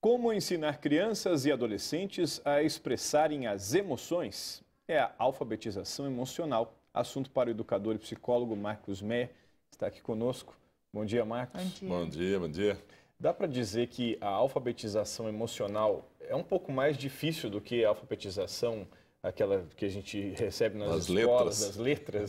Como ensinar crianças e adolescentes a expressarem as emoções? É a alfabetização emocional. Assunto para o educador e psicólogo Marcos Meyer, está aqui conosco. Bom dia, Marcos. Bom dia, bom dia. Bom dia. Dá para dizer que a alfabetização emocional é um pouco mais difícil do que a alfabetização emocional? aquela que a gente recebe nas as escolas, letras. das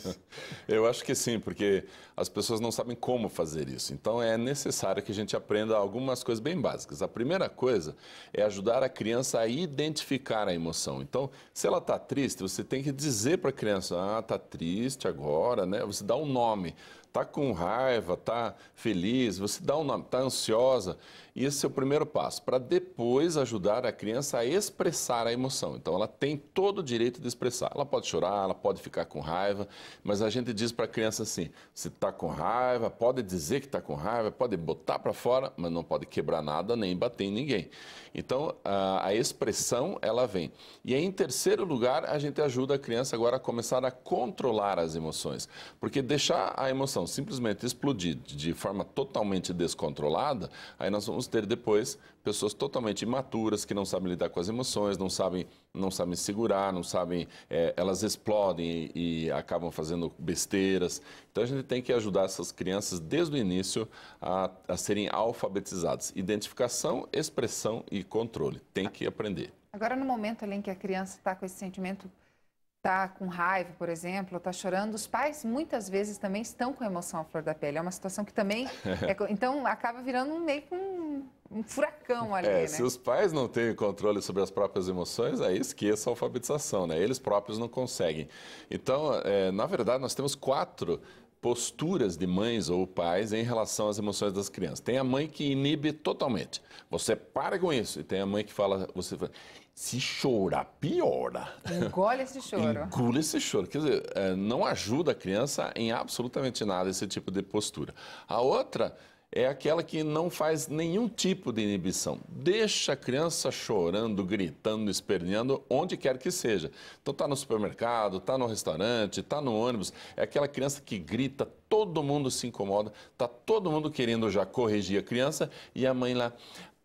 letras? Eu acho que sim, porque as pessoas não sabem como fazer isso. Então é necessário que a gente aprenda algumas coisas bem básicas. A primeira coisa é ajudar a criança a identificar a emoção. Então, se ela está triste, você tem que dizer para a criança: "Ah, está triste agora", né? Você dá um nome. Está com raiva, está feliz, você dá um nome, está ansiosa. E esse é o primeiro passo, para depois ajudar a criança a expressar a emoção. Então, ela tem todo o direito de expressar. Ela pode chorar, ela pode ficar com raiva, mas a gente diz para a criança assim: se está com raiva, pode dizer que está com raiva, pode botar para fora, mas não pode quebrar nada nem bater em ninguém. Então, a, a expressão, ela vem. E aí, em terceiro lugar, a gente ajuda a criança agora a começar a controlar as emoções. Porque deixar a emoção população simplesmente explodir de forma totalmente descontrolada, aí nós vamos ter depois pessoas totalmente imaturas que não sabem lidar com as emoções, não sabem, não sabem segurar, não sabem, é, elas explodem e, e, acabam fazendo besteiras. Então a gente tem que ajudar essas crianças desde o início a, a serem alfabetizadas. Identificação, expressão e controle. Tem que aprender. Agora, no momento em que a criança está com esse sentimento está com raiva, por exemplo, está chorando, os pais muitas vezes também estão com emoção à flor da pele. É uma situação que também. É, então acaba virando meio que um, um furacão é, ali. É, né? Se os pais não têm controle sobre as próprias emoções, aí esqueça a alfabetização, né? Eles próprios não conseguem. Então, é, na verdade, nós temos quatro posturas de mães ou pais em relação às emoções das crianças. Tem a mãe que inibe totalmente. Você para com isso. E tem a mãe que fala, você fala, se chorar, piora. Engole esse choro. Engole esse choro. Quer dizer, é, não ajuda a criança em absolutamente nada esse tipo de postura. A outra é aquela que não faz nenhum tipo de inibição. Deixa a criança chorando, gritando, esperneando, onde quer que seja. Então tá no supermercado, tá no restaurante, tá no ônibus. É aquela criança que grita, todo mundo se incomoda, tá todo mundo querendo já corrigir a criança e a mãe lá,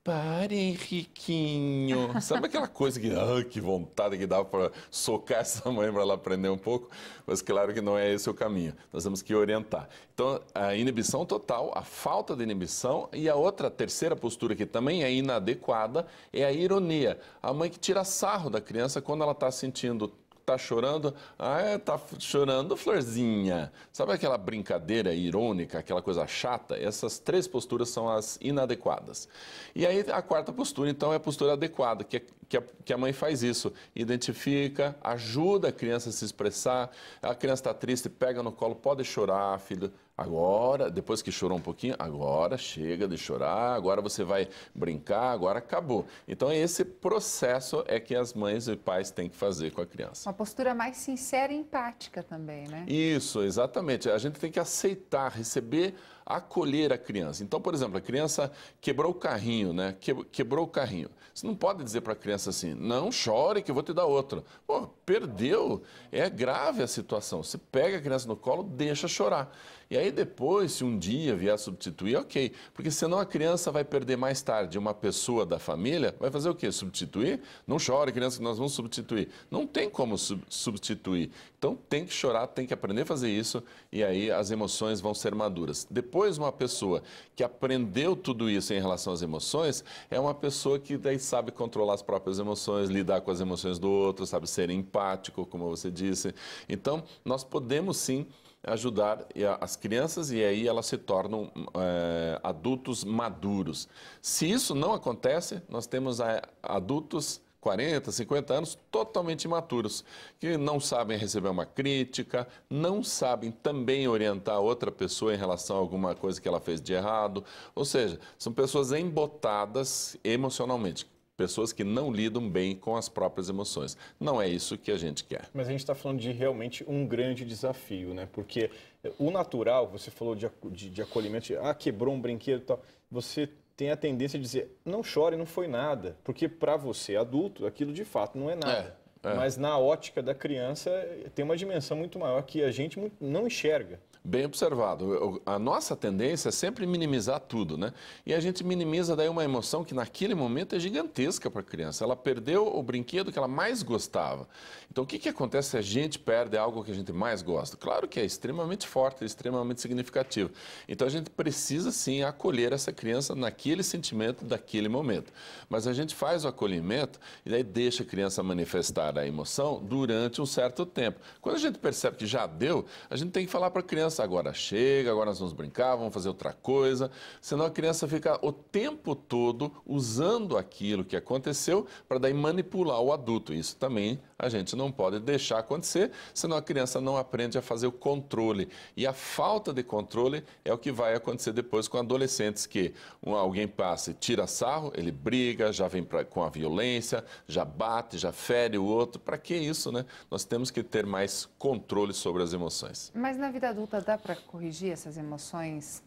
Pare, Henriquinho. Sabe aquela coisa que, ah, que vontade que dá para socar essa mãe para ela aprender um pouco? Mas claro que não é esse o caminho. Nós temos que orientar. Então, a inibição total, a falta de inibição e a outra, a terceira postura que também é inadequada é a ironia. A mãe que tira sarro da criança quando ela está sentindo tá chorando? Ah, é, tá chorando, florzinha. Sabe aquela brincadeira irônica, aquela coisa chata? Essas três posturas são as inadequadas. E aí a quarta postura, então, é a postura adequada, que, é, que, a, que a mãe faz isso. Identifica, ajuda a criança a se expressar. A criança está triste, pega no colo, pode chorar, filho, Agora, depois que chorou um pouquinho, agora chega de chorar, agora você vai brincar, agora acabou. Então, esse processo é que as mães e pais têm que fazer com a criança. Uma postura mais sincera e empática também, né? Isso, exatamente. A gente tem que aceitar, receber acolher a criança. Então, por exemplo, a criança quebrou o carrinho, né? Quebrou o carrinho. Você não pode dizer para a criança assim, não chore que eu vou te dar outro. Pô, perdeu. É grave a situação. Você pega a criança no colo, deixa chorar. E aí depois, se um dia vier substituir, ok. Porque senão a criança vai perder mais tarde. Uma pessoa da família vai fazer o quê? Substituir? Não chore, criança, que nós vamos substituir. Não tem como sub substituir. Então tem que chorar, tem que aprender a fazer isso e aí as emoções vão ser maduras. Depois depois uma pessoa que aprendeu tudo isso em relação às emoções é uma pessoa que daí sabe controlar as próprias emoções, lidar com as emoções do outro, sabe ser empático, como você disse. Então, nós podemos sim ajudar as crianças e aí elas se tornam é, adultos maduros. Se isso não acontece, nós temos eh, adultos 40, 50 anos, totalmente imaturos, que não sabem receber uma crítica, não sabem também orientar outra pessoa em relação a alguma coisa que ela fez de errado. Ou seja, são pessoas embotadas emocionalmente. Pessoas que não lidam bem com as próprias emoções. Não é isso que a gente quer. Mas a gente está falando de realmente um grande desafio, né? Porque o natural, você falou de, de, de acolhimento, de, ah, quebrou um brinquedo e tal. Você tem a tendência de dizer, não chore, não foi nada. Porque para você, adulto, aquilo de fato não é nada. É. É. Mas na ótica da criança tem uma dimensão muito maior que a gente não enxerga. Bem observado. A nossa tendência é sempre minimizar tudo, né? E a gente minimiza daí uma emoção que naquele momento é gigantesca para a criança. Ela perdeu o brinquedo que ela mais gostava. Então, o que, que acontece se a gente perde algo que a gente mais gosta? Claro que é extremamente forte, é extremamente significativo. Então, a gente precisa sim acolher essa criança naquele sentimento daquele momento. Mas a gente faz o acolhimento e daí deixa a criança manifestar a emoção durante um certo tempo. Quando a gente percebe que já deu, a gente tem que falar para a criança: agora chega, agora nós vamos brincar, vamos fazer outra coisa. Senão a criança fica o tempo todo usando aquilo que aconteceu para daí manipular o adulto. Isso também a gente não pode deixar acontecer, senão a criança não aprende a fazer o controle. E a falta de controle é o que vai acontecer depois com adolescentes que um, alguém passa e tira sarro, ele briga, já vem pra, com a violência, já bate, já fere o outro outro. Para que isso, né? Nós temos que ter mais controle sobre as emoções. Mas na vida adulta dá para corrigir essas emoções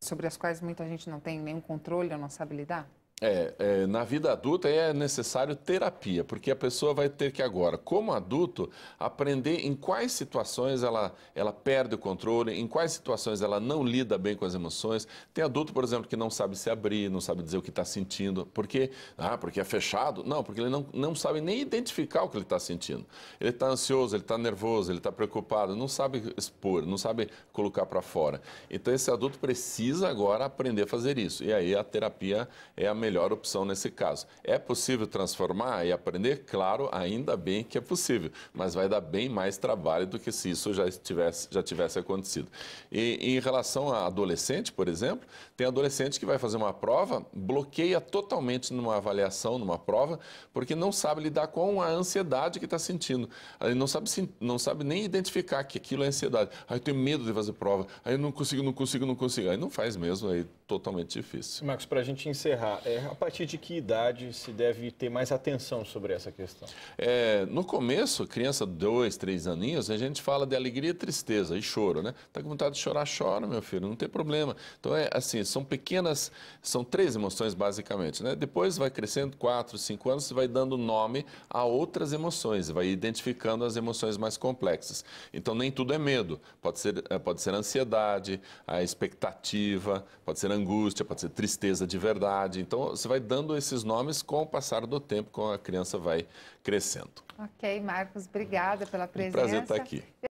sobre as quais muita gente não tem nenhum controle ou não sabe lidar? É, é, na vida adulta é necessário terapia, porque a pessoa vai ter que agora, como adulto, aprender em quais situações ela, ela perde o controle, em quais situações ela não lida bem com as emoções. Tem adulto, por exemplo, que não sabe se abrir, não sabe dizer o que está sentindo, porque, ah, porque é fechado. Não, porque ele não, não sabe nem identificar o que ele está sentindo. Ele está ansioso, ele está nervoso, ele está preocupado, não sabe expor, não sabe colocar para fora. Então, esse adulto precisa agora aprender a fazer isso. E aí a terapia é a melhor melhor opção nesse caso. É possível transformar e aprender? Claro, ainda bem que é possível, mas vai dar bem mais trabalho do que se isso já tivesse, já tivesse acontecido. E em relação a adolescente, por exemplo, tem adolescente que vai fazer uma prova, bloqueia totalmente numa avaliação, numa prova, porque não sabe lidar com a ansiedade que está sentindo. Ele não sabe, não sabe nem identificar que aquilo é ansiedade. Aí tem eu tenho medo de fazer prova, aí eu não consigo, não consigo, não consigo. Aí não faz mesmo, aí é totalmente difícil. Marcos, para a gente encerrar, é a partir de que idade se deve ter mais atenção sobre essa questão? É, no começo, criança dois, três aninhos, a gente fala de alegria e tristeza e choro, né? Tá com vontade de chorar, chora, meu filho, não tem problema. Então é assim, são pequenas, são três emoções basicamente, né? Depois vai crescendo quatro, cinco anos, você vai dando nome a outras emoções, vai identificando as emoções mais complexas. Então nem tudo é medo, pode ser, eh, pode ser ansiedade, a expectativa, pode ser angústia, pode ser tristeza de verdade. Então você vai dando esses nomes com o passar do tempo, com a criança vai crescendo. Ok, Marcos, obrigada pela presença. Um prazer tá estar aqui.